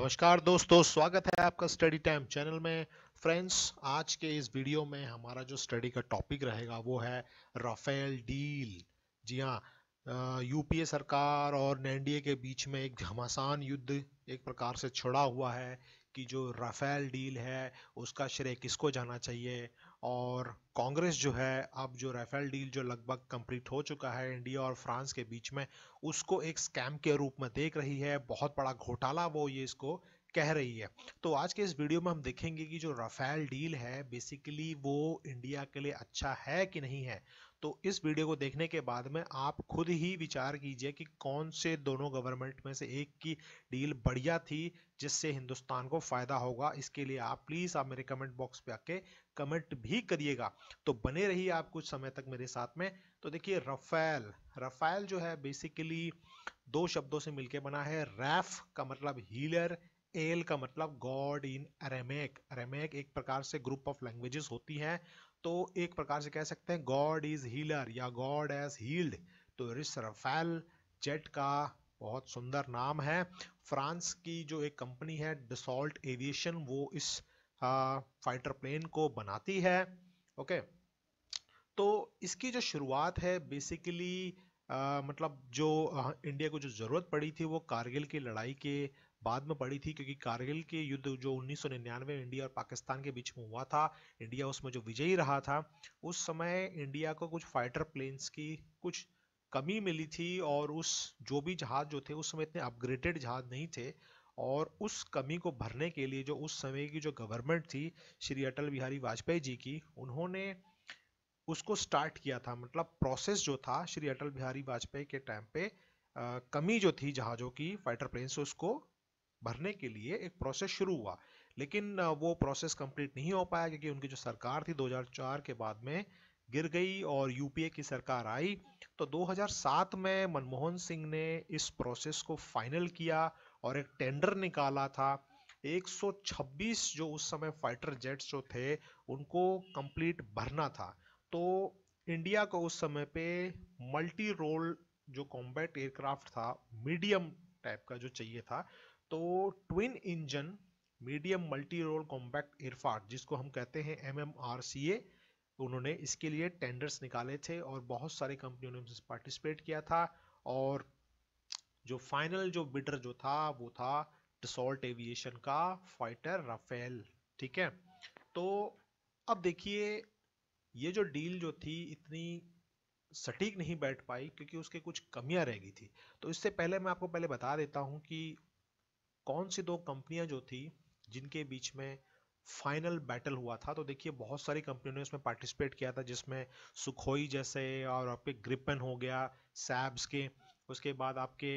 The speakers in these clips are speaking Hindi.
नमस्कार दोस्तों स्वागत है आपका स्टडी टाइम चैनल में फ्रेंड्स आज के इस वीडियो में हमारा जो स्टडी का टॉपिक रहेगा वो है राफेल डील जी हाँ यूपीए सरकार और एनडीए के बीच में एक घमासान युद्ध एक प्रकार से छुड़ा हुआ है कि जो राफेल डील है उसका श्रेय किसको जाना चाहिए और कांग्रेस जो है अब जो राफेल डील जो लगभग कंप्लीट हो चुका है इंडिया और फ्रांस के बीच में उसको एक स्कैम के रूप में देख रही है बहुत बड़ा घोटाला वो ये इसको कह रही है तो आज के इस वीडियो में हम देखेंगे कि जो राफेल डील है बेसिकली वो इंडिया के लिए अच्छा है कि नहीं है तो इस वीडियो को देखने के बाद में आप खुद ही विचार कीजिए कि कौन से दोनों गवर्नमेंट में से एक की डील बढ़िया थी जिससे हिंदुस्तान को फ़ायदा होगा इसके लिए आप प्लीज़ आप मेरे कमेंट बॉक्स पे आके कमेंट भी करिएगा तो बने रहिए आप कुछ समय तक मेरे साथ में तो देखिए रफेल रफेल जो है बेसिकली दो शब्दों से मिलके बना है रैफ का मतलब हीलर एल का मतलब गॉड इन अरेमेक अरेमेक एक प्रकार से ग्रुप ऑफ लैंग्वेजेस होती है तो एक प्रकार से कह सकते हैं गॉड इज हीलर या गॉड एज हील्ड तो रिस रफेल जेट का बहुत सुंदर नाम है फ्रांस की जो एक कंपनी है डिसॉल्ट एविएशन वो इस फाइटर प्लेन को बनाती है ओके तो इसकी जो शुरुआत है बेसिकली आ, मतलब जो आ, इंडिया को जो ज़रूरत पड़ी थी वो कारगिल की लड़ाई के बाद में पड़ी थी क्योंकि कारगिल के युद्ध जो 1999 में इंडिया और पाकिस्तान के बीच में हुआ था इंडिया उसमें जो विजयी रहा था उस समय इंडिया को कुछ फाइटर प्लेन्स की कुछ कमी मिली थी और उस जो भी जहाज जो थे उस समय इतने अपग्रेडेड जहाज नहीं थे और उस कमी को भरने के लिए जो उस समय की जो गवर्नमेंट थी श्री अटल बिहारी वाजपेयी जी की उन्होंने उसको स्टार्ट किया था मतलब प्रोसेस जो था श्री अटल बिहारी वाजपेयी के टाइम पे आ, कमी जो थी जहाज़ों की फाइटर प्लेन्स उसको भरने के लिए एक प्रोसेस शुरू हुआ लेकिन वो प्रोसेस कंप्लीट नहीं हो पाया क्योंकि उनकी जो सरकार थी 2004 के बाद में गिर गई और यूपीए की सरकार आई तो 2007 में मनमोहन सिंह ने इस प्रोसेस को फाइनल किया और एक टेंडर निकाला था 126 जो उस समय फाइटर जेट्स जो थे उनको कंप्लीट भरना था तो इंडिया को उस समय पे मल्टी रोल जो कॉम्बैट एयरक्राफ्ट था मीडियम टाइप का जो चाहिए था तो twin engine medium multi role combat aircraft जिसको हम कहते हैं M M R C A उन्होंने इसके लिए टेंडर्स निकाले थे और बहुत सारी कंपनियों ने पार्टिसिपेट किया था और जो फाइनल जो बिडर जो था वो था डिसॉल्ट एविएशन का फाइटर राफेल ठीक है तो अब देखिए ये जो डील जो थी इतनी सटीक नहीं बैठ पाई क्योंकि उसके कुछ कमियां रह गई थी तो इससे पहले मैं आपको पहले बता देता हूं कि कौन सी दो कंपनियां जो थी जिनके बीच में फाइनल बैटल हुआ था तो देखिए बहुत सारी कंपनियों ने उसमें पार्टिसिपेट किया था जिसमें सुखोई जैसे और आपके ग्रिपन हो गया सैब्स के उसके बाद आपके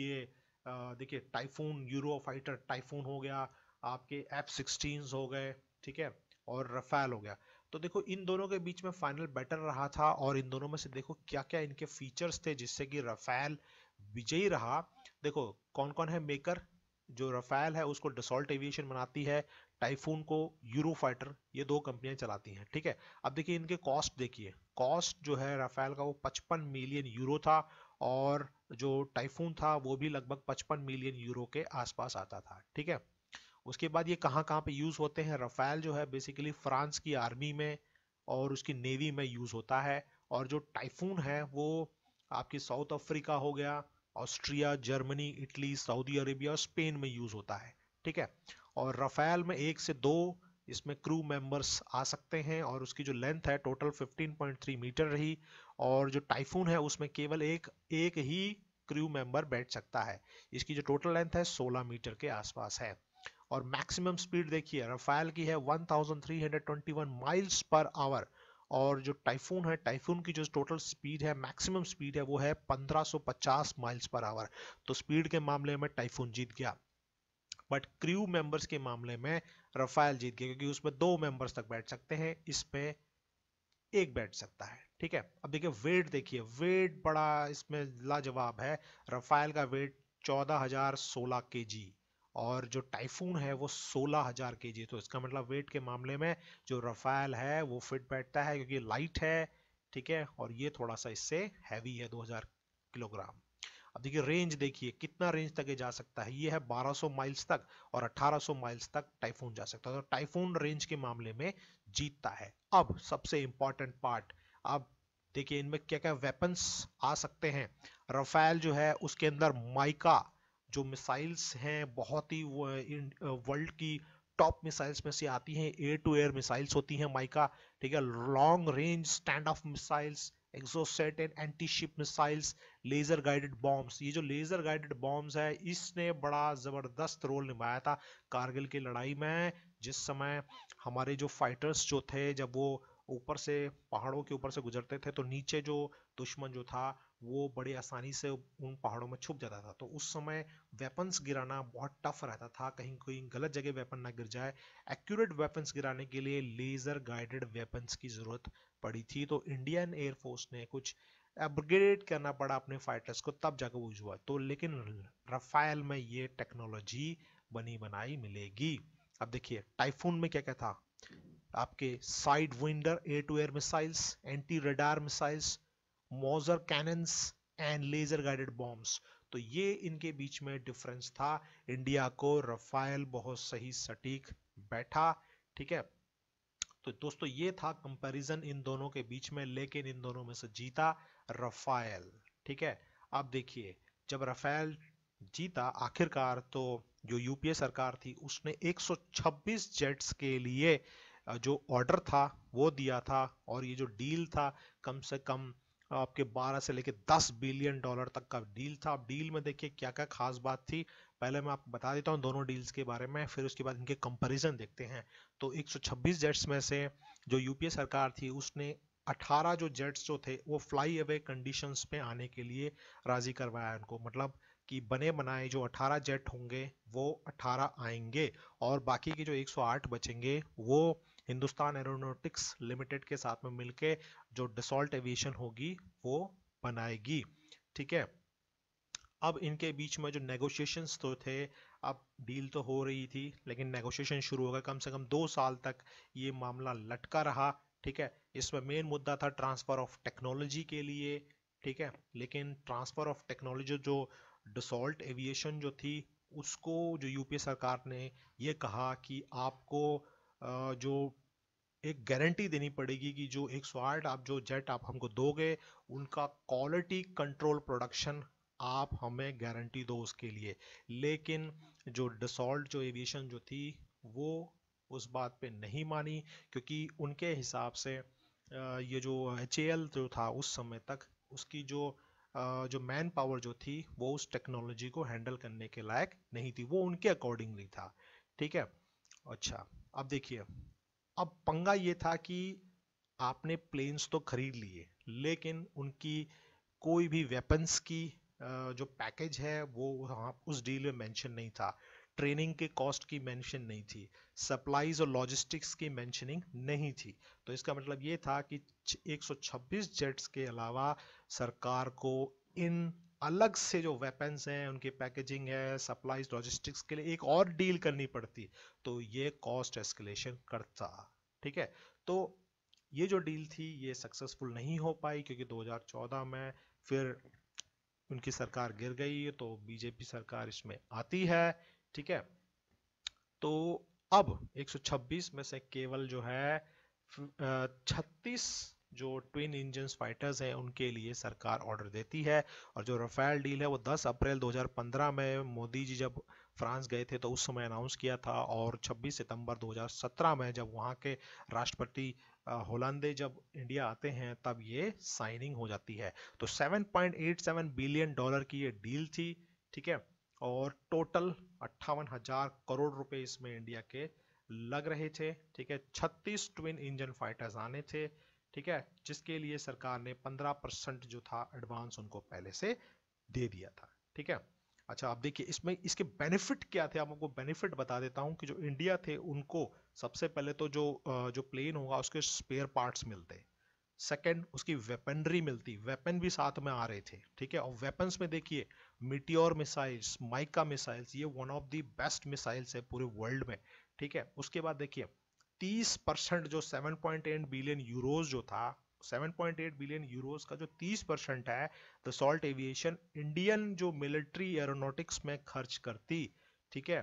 ये देखिए टाइफून यूरो फाइटर टाइफून हो गया आपके एफ सिक्सटीन हो गए ठीक है और रफेल हो गया तो देखो इन दोनों के बीच में फाइनल बैटल रहा था और इन दोनों में से देखो क्या क्या इनके फीचर्स थे जिससे कि रफेल विजयी रहा देखो कौन कौन है मेकर जो रफेल है उसको डिसॉल्ट एविएशन बनाती है टाइफून को यूरोफाइटर ये दो कंपनियां चलाती हैं ठीक है अब देखिए इनके कॉस्ट देखिए कॉस्ट जो है रफेल का वो 55 मिलियन यूरो था और जो टाइफून था वो भी लगभग 55 मिलियन यूरो के आसपास आता था ठीक है उसके बाद ये कहाँ कहाँ पे यूज़ होते हैं रफेल जो है बेसिकली फ्रांस की आर्मी में और उसकी नेवी में यूज़ होता है और जो टाइफून है वो आपकी साउथ अफ्रीका हो गया Austria Germany Italy Saudi Arabia और स्पेन में यूज़ होता है ठीक है और राफेल में एक से दो इसमें क्रू मेंबर्स आ सकते हैं और उसकी जो लेंथ है टोटल 15.3 मीटर रही और जो टाइफून है उसमें केवल एक एक ही क्रू मेंबर बैठ सकता है इसकी जो टोटल लेंथ है 16 मीटर के आसपास है और मैक्सिमम स्पीड देखिए रफायल की है 1321 माइल्स पर आवर और जो टाइफून है टाइफून की जो टोटल स्पीड है मैक्सिमम स्पीड है वो है 1550 माइल्स पर आवर तो स्पीड के मामले में टाइफून जीत गया बट क्रू मेंबर्स के मामले में रफाइल जीत गया क्योंकि उसमें दो मेंबर्स तक बैठ सकते हैं इसमें एक बैठ सकता है ठीक है अब देखिए वेट देखिए वेट बड़ा इसमें लाजवाब है रफाइल का वेट चौदह हजार सोलह के जी और जो टाइफून है वो सोलह हज़ार के जी तो इसका मतलब वेट के मामले में जो रफायल है वो फिट बैठता है क्योंकि लाइट है ठीक है और ये थोड़ा सा इससे हैवी है 2000 किलोग्राम अब देखिए रेंज देखिए कितना रेंज तक ये जा सकता है ये है 1200 माइल्स तक और 1800 माइल्स तक टाइफून जा सकता है तो टाइफून रेंज के मामले में जीतता है अब सबसे इंपॉर्टेंट पार्ट अब देखिए इनमें क्या क्या वेपन्स आ सकते हैं रफेल जो है उसके अंदर माइका जो मिसाइल्स हैं बहुत ही वर्ल्ड की टॉप मिसाइल्स में से आती हैं एयर टू एयर मिसाइल्स होती हैं माइका ठीक है long range stand off missiles Exocet and anti ship missiles laser guided bombs ये जो लेज़र गाइडेड बॉम्ब्स है इसने बड़ा ज़बरदस्त रोल निभाया था कारगिल की लड़ाई में जिस समय हमारे जो फाइटर्स जो थे जब वो ऊपर से पहाड़ों के ऊपर से गुजरते थे तो नीचे जो दुश्मन जो था वो बड़ी आसानी से उन पहाड़ों में छुप जाता था तो उस समय वेपन्स गिराना बहुत टफ रहता था कहीं कोई गलत जगह वेपन ना गिर जाए एक्यूरेट वेपन्स गिराने के लिए लेज़र गाइडेड वेपन्स की ज़रूरत पड़ी थी तो इंडियन एयरफोर्स ने कुछ अपग्रेड करना पड़ा अपने फाइटर्स को तब जाकर वो हुआ तो लेकिन रफाइल में ये टेक्नोलॉजी बनी बनाई मिलेगी अब देखिए टाइफून में क्या क्या था आपके Sidewinder air to air missiles anti radar missiles Mauser cannons and laser guided bombs तो ये इनके बीच में डिफरेंस था इंडिया को रफाइल बहुत सही सटीक बैठा ठीक है तो दोस्तों ये था कंपैरिजन इन दोनों के बीच में लेकिन इन दोनों में से जीता रफाइल ठीक है अब देखिए जब रफाइल जीता आखिरकार तो जो यूपीए सरकार थी उसने 126 जेट्स के लिए जो ऑर्डर था वो दिया था और ये जो डील था कम से कम आपके 12 से लेके 10 बिलियन डॉलर तक का डील था अब डील में देखिए क्या क्या खास बात थी पहले मैं आपको बता देता हूँ दोनों डील्स के बारे में फिर उसके बाद इनके कंपैरिजन देखते हैं तो 126 जेट्स में से जो यूपीए सरकार थी उसने 18 जो जेट्स जो थे वो फ्लाई अवे कंडीशंस पे आने के लिए राज़ी करवाया उनको मतलब कि बने बनाए जो 18 जेट होंगे वो 18 आएंगे और बाकी के जो 108 बचेंगे वो हिंदुस्तान एरोनोटिक्स लिमिटेड के साथ में मिलके जो डिसॉल्ट एविएशन होगी वो बनाएगी ठीक है अब इनके बीच में जो नेगोशिएशंस तो थे अब डील तो हो रही थी लेकिन नेगोशिएशन शुरू हो गए कम से कम दो साल तक ये मामला लटका रहा ठीक है इसमें मेन मुद्दा था ट्रांसफ़र ऑफ टेक्नोलॉजी के लिए ठीक है लेकिन ट्रांसफ़र ऑफ टेक्नोलॉजी जो डिसॉल्ट एविएशन जो थी उसको जो यूपीए सरकार ने ये कहा कि आपको जो एक गारंटी देनी पड़ेगी कि जो एक सौ आठ आप जो जेट आप हमको दोगे उनका क्वालिटी कंट्रोल प्रोडक्शन आप हमें गारंटी दो उसके लिए लेकिन जो डिसॉल्ट जो एविएशन जो थी वो उस बात पे नहीं मानी क्योंकि उनके हिसाब से ये जो एच जो था उस समय तक उसकी जो जो मैन पावर जो थी वो उस टेक्नोलॉजी को हैंडल करने के लायक नहीं थी वो उनके अकॉर्डिंगली था ठीक है अच्छा अब देखिए अब पंगा ये था कि आपने प्लेन्स तो खरीद लिए लेकिन उनकी कोई भी वेपन्स की जो पैकेज है वो वहाँ उस डील में मेंशन नहीं था ट्रेनिंग के कॉस्ट की मेंशन नहीं थी सप्लाईज और लॉजिस्टिक्स की मेंशनिंग नहीं थी तो इसका मतलब ये था कि 126 जेट्स के अलावा सरकार को इन अलग से जो वेपन्स हैं उनके पैकेजिंग है सप्लाईज लॉजिस्टिक्स के लिए एक और डील करनी पड़ती तो ये कॉस्ट एस्केलेशन करता ठीक है तो ये जो डील थी ये सक्सेसफुल नहीं हो पाई क्योंकि 2014 में फिर उनकी सरकार गिर गई तो बीजेपी सरकार इसमें आती है ठीक है तो अब 126 में से केवल जो है 36 जो ट्विन इंजन फाइटर्स हैं उनके लिए सरकार ऑर्डर देती है और जो रफेल डील है वो 10 अप्रैल 2015 में मोदी जी जब फ्रांस गए थे तो उस समय अनाउंस किया था और 26 सितंबर 2017 में जब वहाँ के राष्ट्रपति होलंदे जब इंडिया आते हैं तब ये साइनिंग हो जाती है तो 7.87 बिलियन डॉलर की ये डील थी ठीक है और टोटल अट्ठावन हजार करोड़ रुपए इसमें इंडिया के लग रहे थे ठीक है 36 ट्विन इंजन फाइटर्स आने थे ठीक है जिसके लिए सरकार ने 15 परसेंट जो था एडवांस उनको पहले से दे दिया था ठीक है अच्छा आप देखिए इसमें इसके बेनिफिट क्या थे आप आपको बेनिफिट बता देता हूँ कि जो इंडिया थे उनको सबसे पहले तो जो जो प्लेन होगा उसके स्पेयर पार्ट्स मिलते सेकेंड उसकी वेपनरी मिलती वेपन भी साथ में आ रहे थे ठीक है और वेपन्स में देखिए मिटियोर मिसाइल्स माइका मिसाइल्स ये one of the best missiles है पूरे वर्ल्ड में ठीक है उसके बाद देखिए 30 परसेंट जो 7.8 बिलियन यूरोज जो था 7.8 बिलियन यूरोज का जो 30 परसेंट है दसॉल्ट एविएशन इंडियन जो मिलिट्री एरोनॉटिक्स में खर्च करती ठीक है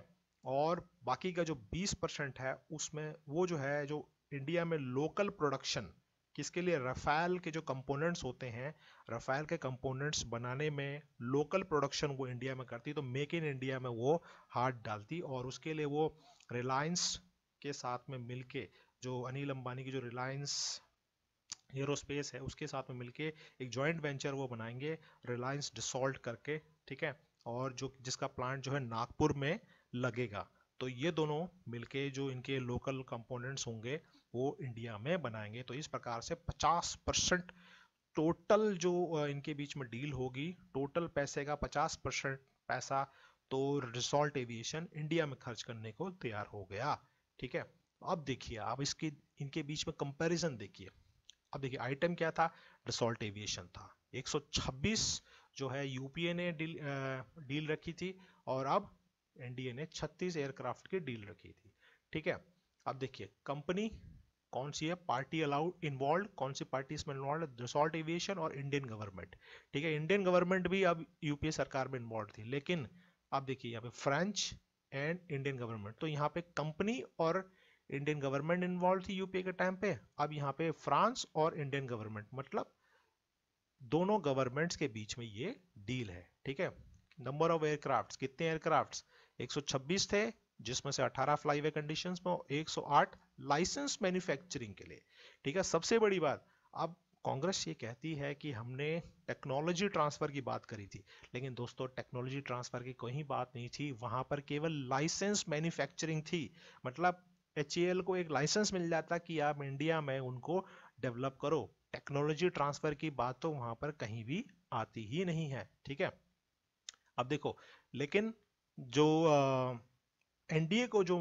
और बाकी का जो 20 परसेंट है उसमें वो जो है जो इंडिया में लोकल प्रोडक्शन किसके लिए रफ़ाल के जो कंपोनेंट्स होते हैं रफ़ाल के कंपोनेंट्स बनाने में लोकल प्रोडक्शन वो इंडिया में करती तो मेक इन इंडिया में वो हाथ डालती और उसके लिए वो रिलायंस के साथ में मिलके जो अनिल अंबानी की जो रिलायंस एरोस्पेस है उसके साथ में मिलके एक जॉइंट वेंचर वो बनाएंगे रिलायंस डिसॉल्ट करके ठीक है और जो जिसका प्लांट जो है नागपुर में लगेगा तो ये दोनों मिलके जो इनके लोकल कंपोनेंट्स होंगे वो इंडिया में बनाएंगे तो इस प्रकार से 50 परसेंट टोटल जो इनके बीच में डील होगी टोटल पैसे का 50 परसेंट पैसा तो रिसोल्ट एविएशन इंडिया में खर्च करने को तैयार हो गया ठीक है अब देखिए आप इसके इनके बीच में कंपैरिजन देखिए अब देखिए आइटम क्या था डिसॉल्ट एविएशन था 126 जो है यूपीए ने डील आ, डील रखी थी और अब एनडीए ने 36 एयरक्राफ्ट की डील रखी थी ठीक है अब देखिए कंपनी कौन सी है पार्टी अलाउड इन्वॉल्व कौन सी पार्टी इसमें इन्वॉल्व रिसॉल्ट एविएशन और इंडियन गवर्नमेंट ठीक है इंडियन गवर्नमेंट भी अब यूपीए सरकार में इन्वॉल्व थी लेकिन अब देखिए यहाँ पे फ्रेंच एंड इंडियन गवर्नमेंट तो यहाँ पे कंपनी और इंडियन गवर्नमेंट इन्वॉल्व थी यूपीए के टाइम पे अब यहाँ पे फ्रांस और इंडियन गवर्नमेंट मतलब दोनों गवर्नमेंट्स के बीच में ये डील है ठीक है नंबर ऑफ एयरक्राफ्ट कितने एयरक्राफ्ट 126 थे जिसमें से 18 फ्लाईवे कंडीशंस में 108 लाइसेंस मैन्युफैक्चरिंग के लिए ठीक है सबसे बड़ी बात अब कांग्रेस ये कहती है कि हमने टेक्नोलॉजी ट्रांसफ़र की बात करी थी लेकिन दोस्तों टेक्नोलॉजी ट्रांसफ़र की कोई बात नहीं थी वहां पर केवल लाइसेंस मैन्युफैक्चरिंग थी मतलब एच को एक लाइसेंस मिल जाता कि आप इंडिया में उनको डेवलप करो टेक्नोलॉजी ट्रांसफ़र की बात तो वहां पर कहीं भी आती ही नहीं है ठीक है अब देखो लेकिन जो एनडीए को जो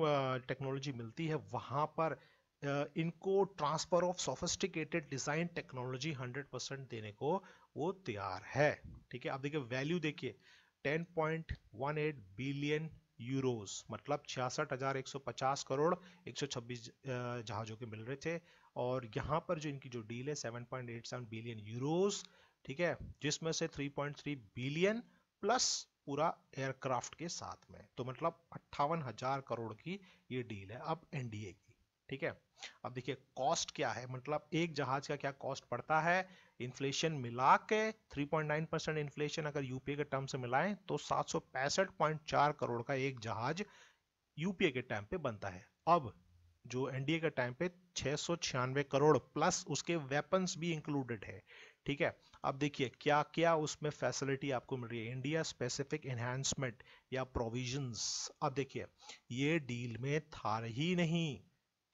टेक्नोलॉजी मिलती है वहां पर Uh, इनको transfer of sophisticated design technology 100 percent देने को वो तैयार है ठीक है आप देखिए वैल्यू देखिए 10.18 बिलियन यूरोस मतलब छियासठ हजार एक सौ पचास करोड़ 126 जहाजों के मिल रहे थे और यहाँ पर जो इनकी जो डील है 7.87 बिलियन यूरोस ठीक है जिसमें से 3.3 बिलियन प्लस पूरा एयरक्राफ्ट के साथ में तो मतलब अट्ठावन हजार करोड़ की ये डील है अब एनडीए की ठीक है अब देखिए कॉस्ट क्या है मतलब एक जहाज का क्या कॉस्ट पड़ता है इन्फ्लेशन मिला के 3.9 परसेंट इन्फ्लेशन अगर यूपीए के टर्म से मिलाएं तो सात करोड़ का एक जहाज यूपीए के टाइम पे बनता है अब जो एनडीए के टाइम पे छह करोड़ प्लस उसके वेपन्स भी इंक्लूडेड है ठीक है अब देखिए क्या क्या उसमें फैसिलिटी आपको मिल रही है इंडिया स्पेसिफिक एनहेंसमेंट या प्रोविजंस अब देखिए ये डील में था ही नहीं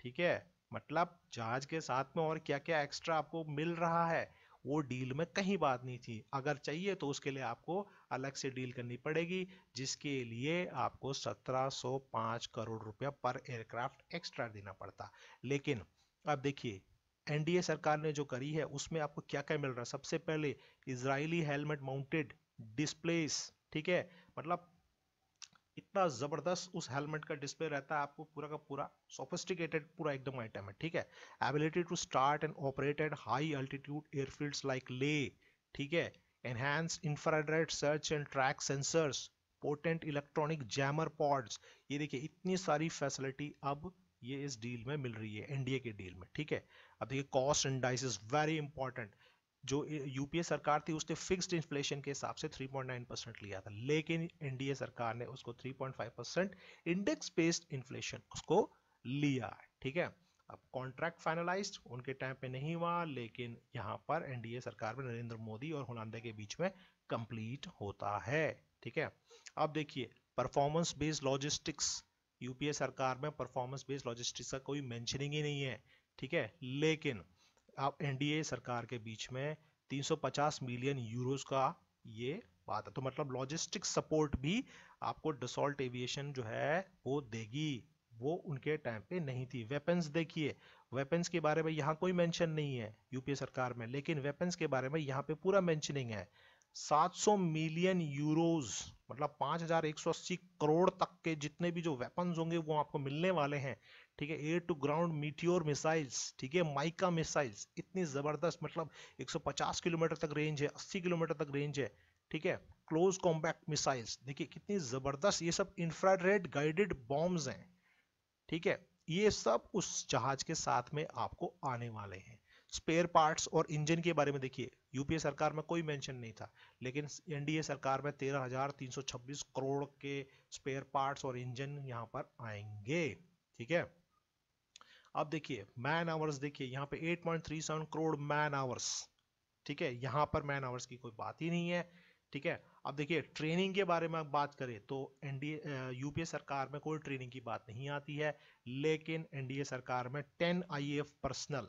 ठीक है मतलब जहाज के साथ में और क्या क्या एक्स्ट्रा आपको मिल रहा है वो डील में कहीं बात नहीं थी अगर चाहिए तो उसके लिए आपको अलग से डील करनी पड़ेगी जिसके लिए आपको 1705 करोड़ रुपया पर एयरक्राफ्ट एक्स्ट्रा देना पड़ता लेकिन अब देखिए एनडीए सरकार ने जो करी है उसमें आपको क्या क्या मिल रहा है सबसे पहले इसराइली हेलमेट माउंटेड डिस्प्लेस ठीक है मतलब इतना ज़बरदस्त उस हेलमेट का डिस्प्ले रहता है आपको पूरा का पूरा सोफिस्टिकेटेड पूरा एकदम आइटम है ठीक है ability to start and operated high altitude airfields like Leh ठीक है enhance infrared search and track sensors potent electronic jammer pods ये देखिए इतनी सारी फैसिलिटी अब ये इस डील में मिल रही है एनडीए के डील में ठीक है अब देखिए cost and dice is very important जो यूपीए सरकार थी उसने फिक्स्ड इन्फ्लेशन के हिसाब से 3.9 परसेंट लिया था लेकिन एनडीए सरकार ने उसको 3.5 परसेंट इंडेक्स बेस्ड इन्फ्लेशन उसको लिया ठीक है अब कॉन्ट्रैक्ट फाइनलाइज उनके टाइम पे नहीं हुआ लेकिन यहाँ पर एनडीए सरकार में नरेंद्र मोदी और हुनांदे के बीच में कंप्लीट होता है ठीक है अब देखिए परफॉर्मेंस बेस्ड लॉजिस्टिक्स यूपीए सरकार में परफॉर्मेंस बेस्ड लॉजिस्टिक्स का कोई मैंशनिंग ही नहीं है ठीक है लेकिन आप एनडीए सरकार के बीच में 350 मिलियन यूरोस का ये बात है तो मतलब लॉजिस्टिक सपोर्ट भी आपको डिसॉल्ट एविएशन जो है वो देगी वो उनके टाइम पे नहीं थी वेपन्स देखिए वेपन्स के बारे में यहाँ कोई मेंशन नहीं है यूपीए सरकार में लेकिन वेपन्स के बारे में यहाँ पे पूरा मेंशनिंग है 700 मिलियन यूरोस मतलब 5180 करोड़ तक के जितने भी जो वेपन्स होंगे वो आपको मिलने वाले हैं ठीक है air to ground meteor missiles ठीक है माइका मिसाइल्स इतनी ज़बरदस्त मतलब 150 किलोमीटर तक रेंज है 80 किलोमीटर तक रेंज है ठीक है क्लोज कॉम्पैक्ट मिसाइल्स देखिए कितनी ज़बरदस्त ये सब इंफ्राड्रेड गाइडेड बॉम्ब हैं ठीक है ये सब उस जहाज के साथ में आपको आने वाले हैं स्पेयर पार्ट्स और इंजन के बारे में देखिए यूपीए सरकार में कोई मेंशन नहीं था लेकिन एनडीए सरकार में 13,326 करोड़ के स्पेयर पार्ट्स और इंजन यहाँ पर आएंगे ठीक है अब देखिए मैन आवर्स देखिए यहां पे 8.37 करोड़ मैन आवर्स ठीक है यहाँ पर मैन आवर्स की कोई बात ही नहीं है ठीक है अब देखिए ट्रेनिंग के बारे में बात करें तो एनडीए यूपीए सरकार में कोई ट्रेनिंग की बात नहीं आती है लेकिन एनडीए सरकार में 10 आईएएफ पर्सनल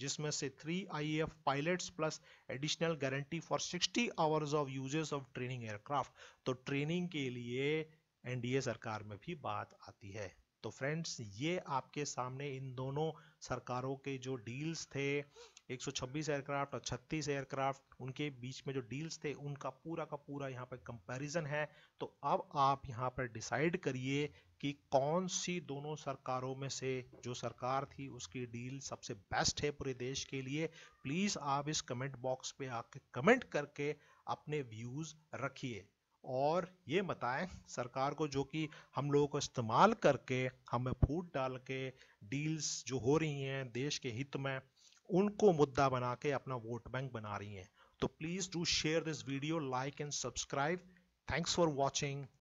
जिसमें से three I F pilot plus additional guarantee for 60 hours of usages of training aircraft तो ट्रेनिंग के लिए एनडीए सरकार में भी बात आती है तो फ्रेंड्स ये आपके सामने इन दोनों सरकारों के जो डील्स थे 126 एयरक्राफ्ट और 36 एयरक्राफ्ट उनके बीच में जो डील्स थे उनका पूरा का पूरा यहाँ पर कंपैरिजन है तो अब आप यहाँ पर डिसाइड करिए कि कौन सी दोनों सरकारों में से जो सरकार थी उसकी डील सबसे बेस्ट है पूरे देश के लिए प्लीज़ आप इस कमेंट बॉक्स पे आके कमेंट करके अपने व्यूज़ रखिए और ये बताएं सरकार को जो कि हम लोगों को इस्तेमाल करके हमें फूट डाल के डील्स जो हो रही हैं देश के हित में उनको मुद्दा बना के अपना वोट बैंक बना रही हैं तो please do share this video like and subscribe thanks for watching